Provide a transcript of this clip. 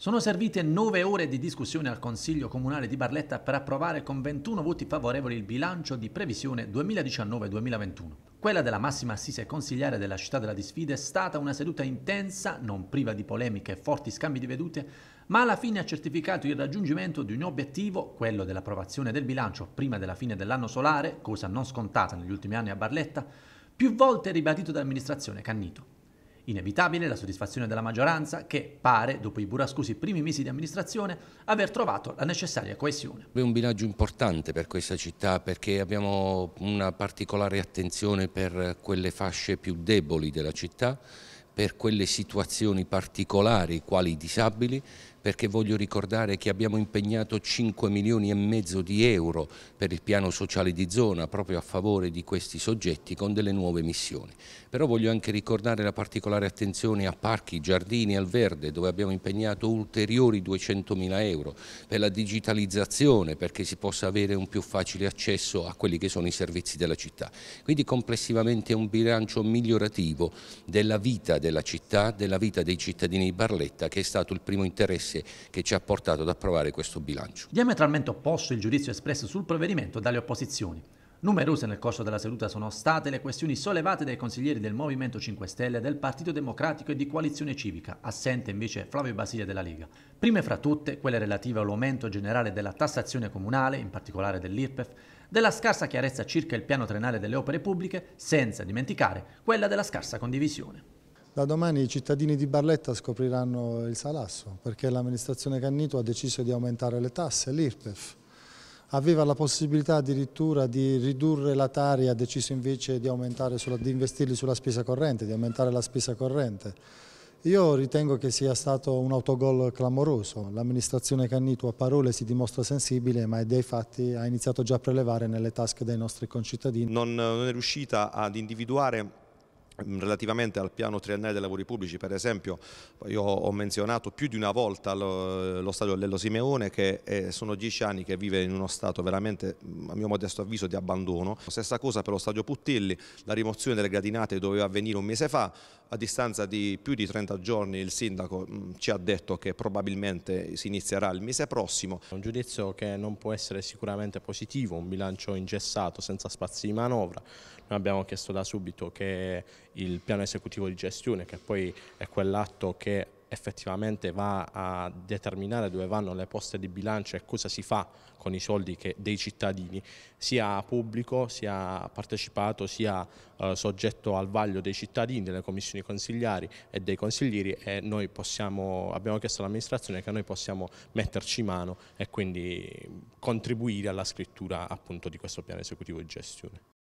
Sono servite 9 ore di discussione al Consiglio Comunale di Barletta per approvare con 21 voti favorevoli il bilancio di previsione 2019-2021. Quella della massima assise consigliare della città della disfida è stata una seduta intensa, non priva di polemiche e forti scambi di vedute, ma alla fine ha certificato il raggiungimento di un obiettivo, quello dell'approvazione del bilancio prima della fine dell'anno solare, cosa non scontata negli ultimi anni a Barletta, più volte ribadito dall'amministrazione Cannito. Inevitabile la soddisfazione della maggioranza che pare, dopo i burrascosi primi mesi di amministrazione, aver trovato la necessaria coesione. È un bilancio importante per questa città perché abbiamo una particolare attenzione per quelle fasce più deboli della città, per quelle situazioni particolari quali i disabili, perché voglio ricordare che abbiamo impegnato 5 milioni e mezzo di euro per il piano sociale di zona proprio a favore di questi soggetti con delle nuove missioni. Però voglio anche ricordare la particolare attenzione a parchi, giardini, al verde dove abbiamo impegnato ulteriori 200 mila euro per la digitalizzazione perché si possa avere un più facile accesso a quelli che sono i servizi della città. Quindi complessivamente è un bilancio migliorativo della vita della città, della vita dei cittadini di Barletta che è stato il primo interesse anche che ci ha portato ad approvare questo bilancio. Diametralmente opposto il giudizio espresso sul provvedimento dalle opposizioni. Numerose nel corso della seduta sono state le questioni sollevate dai consiglieri del Movimento 5 Stelle, del Partito Democratico e di Coalizione Civica, assente invece Flavio Basile della Lega. Prime fra tutte quelle relative all'aumento generale della tassazione comunale, in particolare dell'IRPEF, della scarsa chiarezza circa il piano trenale delle opere pubbliche, senza dimenticare quella della scarsa condivisione. Da domani i cittadini di Barletta scopriranno il salasso perché l'amministrazione Cannito ha deciso di aumentare le tasse, l'IRPEF. Aveva la possibilità addirittura di ridurre la Tari, ha deciso invece di, sulla, di investirli sulla spesa corrente, di aumentare la spesa corrente. Io ritengo che sia stato un autogol clamoroso. L'amministrazione Cannito a parole si dimostra sensibile, ma è dei fatti ha iniziato già a prelevare nelle tasche dei nostri concittadini. Non, non è riuscita ad individuare Relativamente al piano triennale dei lavori pubblici, per esempio, io ho menzionato più di una volta lo, lo stadio Lello Simeone che è, sono dieci anni che vive in uno stato veramente, a mio modesto avviso, di abbandono. Stessa cosa per lo stadio Puttilli, la rimozione delle gradinate doveva avvenire un mese fa, a distanza di più di 30 giorni il sindaco ci ha detto che probabilmente si inizierà il mese prossimo. Un giudizio che non può essere sicuramente positivo, un bilancio ingessato senza spazi di manovra. Noi abbiamo chiesto da subito che il piano esecutivo di gestione, che poi è quell'atto che effettivamente va a determinare dove vanno le poste di bilancio e cosa si fa con i soldi che, dei cittadini, sia pubblico, sia partecipato, sia eh, soggetto al vaglio dei cittadini, delle commissioni consigliari e dei consiglieri e noi possiamo, abbiamo chiesto all'amministrazione che noi possiamo metterci mano e quindi contribuire alla scrittura appunto di questo piano esecutivo di gestione.